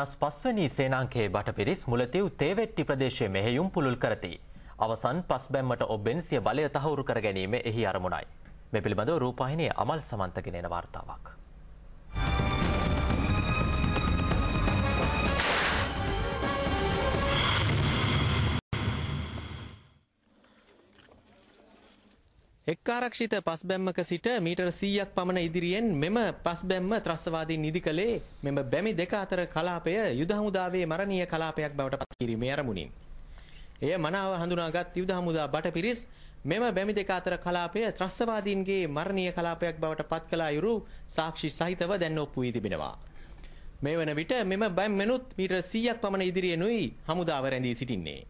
මස් පස්වනී සේනාංකයේ බටපිරිස් මුලතිව් තේවෙට්ටි ප්‍රදේශය මෙහෙයුම් පුළුල් කරති. අවසන් පස් බැම්මට ඔබෙන් සිය බලය තහවුරු කර ගැනීම එහි අරමුණයි. මෙ පිළිබඳව රූපහිනය අමල් සමන්තගෙනෙන වාර්තාවක්. එක් ආරක්ෂිත පස්බැම්මක සිට මීටර 100ක් පමණ ඉදිරියෙන් මෙම පස්බැම්ම ත්‍රස්වාදීන් නිදි කළේ මෙම බැමි දෙක අතර කලාපය යුද හමුදාවේ මරණීය කලාපයක් බවට පත් කිරීමේ අරමුණින්. එය මනාව හඳුනාගත් යුද හමුදා බටපිරිස් මෙම බැමි දෙක අතර කලාපය ත්‍රස්වාදීන්ගේ මරණීය කලාපයක් බවට පත් කළ අයුරු සාක්ෂි සහිතව දැන් ඔප්පු වී තිබෙනවා. මේ වන විට මෙම බැම්මෙනුත් මීටර 100ක් පමණ ඉදිරියෙනුයි හමුදාව රැඳී සිටින්නේ.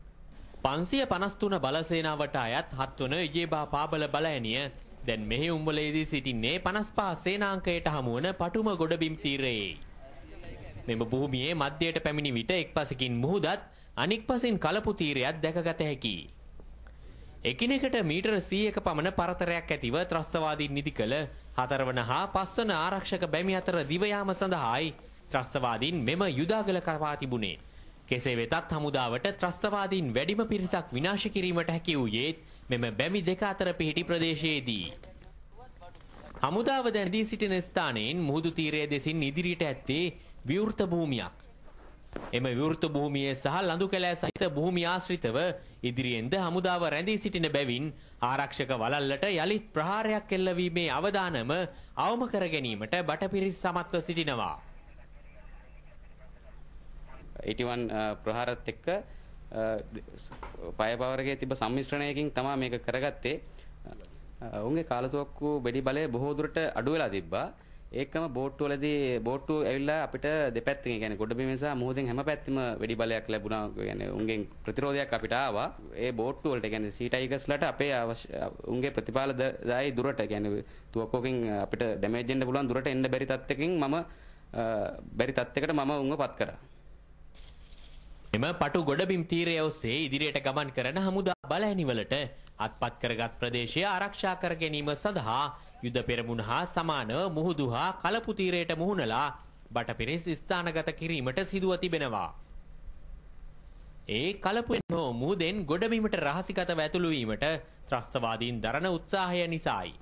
පන්සිය පනස්තුන බලසේනාවට අයත් හත්වන ඉජේබා පාබල බලඇනිය දැන් මෙහි උම්වලේදී සිටින්නේ පනස්පා සේනාංකයට හමුවන පටුම ගොඩබිම් තීරයේ. මෙම භූමියේ මධ්‍යයට පැමිණි විට එක් පසකින් මුහුදත් අනික් පසින් කලපු තීරයක් දැකගත හැකි. එකිනෙකට මීටර සීයක පමණ පරතරයක් ඇතිව ත්‍රස්තවාදී නිදි කළ හතරවන හා පස්වන ආරක්ෂක බැමි අතර දිවයාම සඳහායි ත්‍රස්තවාදීන් මෙම යුදාගල කරවා තිබුණේ. කෙසේ වෙතත් හමුදාවට ත්‍රස්තවාදීන් වැඩිම පිරිසක් විනාශ කිරීමට හැකි වූයේ මෙම බැමි දෙක අතර පිහිටි ප්‍රදේශයේදී. හමුදාව දැනදී සිටින ස්ථානයෙන් මුහුදු තීරය දෙසින් ඉදිරියට ඇත්තේ විවෘත භූමියක්. එම විවෘත භූමියේ සහ ලඳු කැලෑ සහිත භූමි ආශ්‍රිතව ඉදිරියෙන්ද හමුදාව රැඳී සිටින බැවින් ආරක්ෂක වලල්ලට යළිත් ප්‍රහාරයක් එල්ලවීමේ අවදානම අවම කර ගැනීමට බටපිරිස් සමත්ව සිටිනවා. 81 uh, ප්‍රහාරත් එක්ක uh, පයපවර් එකේ තිබ්බ සම්මිශ්‍රණයකින් තමයි මේක කරගත්තේ. ඔවුන්ගේ uh, කාලතුවක්කු බෙඩි බලය බොහෝ දුරට අඩු වෙලා තිබ්බා. ඒකම බෝට්ටු වලදී බෝට්ටු ඇවිල්ලා අපිට දෙපැත්තකින් يعني ගොඩබිම නිසා මුහුදෙන් හැම පැත්තෙම වෙඩි බලයක් ලැබුණා يعني උන්ගෙන් ප්‍රතිරෝධයක් අපිට ආවා. ඒ බෝට්ටු වලට يعني සී ටයිගර්ස්ලට අපේ උන්ගේ ප්‍රතිපාලදායි දුරට يعني තුවක්කුවකින් අපිට ඩැමේජ් වෙන්න පුළුවන් දුරට එන්න බැරි තත්ත්වකින් මම බැරි තත්ත්වයකට මම උන්ව පත් කරා. එම පටු ගොඩබිම් තීරය ඔස්සේ ඉදිරියට ගමන් කරන හමුදා බලඇනිවලට අත්පත් කරගත් ප්‍රදේශය ආරක්ෂා කර ගැනීම සඳහා යුද පෙරමුණ හා සමානව මුහුදු හා කලපු තීරයට මුහුණලා බටපිරිස් ස්ථානගත කිරීමට සිදුව තිබෙනවා. ඒ කලපුෙන් හෝ මුහුදෙන් ගොඩබීමට රහසිගතව ඇතුළුවීමට ත්‍රස්තවාදීන් දරන උත්සාහය නිසායි.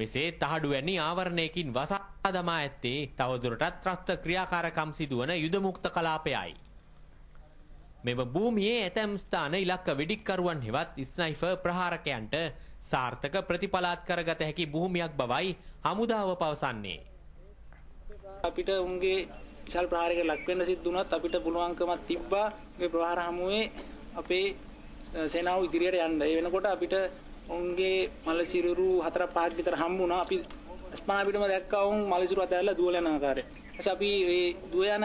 මෙසේ තහඩු වැනි ආවරණයකින් වසා දමා ඇත්තේ තවදුරටත් ත්‍රස්ත ක්‍රියාකාරකම් සිදුවන යුදමුක්ත කලාපයයි. මෙම භූමියේ ඇතැම් ස්ථාන ඉලක්ක වෙඩික්කරුවන් හෙවත් ස්නයිෆර් ප්‍රහාරකයන්ට සාර්ථක ප්‍රතිඵලාත් කරගත හැකි භූමියක් බවයි හමුදාව පවසන්නේ. අපිට උන්ගේ විශාල ප්‍රහාරයකට ලක් වෙන්න සිද්ධ වුණත් අපිට පුළුවන්කමක් තිබ්බා මේ ප්‍රහාර හමුවේ අපේ සේනාව ඉදිරියට යන්න. ඒ වෙනකොට අපිට උන්ගේ මලසිරුරු හතර පහක් විතර හම්බුණා. අපි ස්පාන පිටම දැක්කා උන් මලසිරුරු අතහැරලා දුවල යන ආකාරය. ඊට අපි ඒ දුව යන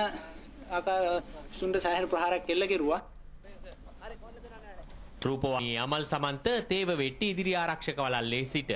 ආකාර සුන්ද සෑහෙන ප්‍රහාරයක් එල්ල කෙරුවා. රූපවාහිනී අමල් සමන්ත තේව වෙට්ටි ඉදිරි ආරක්ෂක වලල්ලේ සිට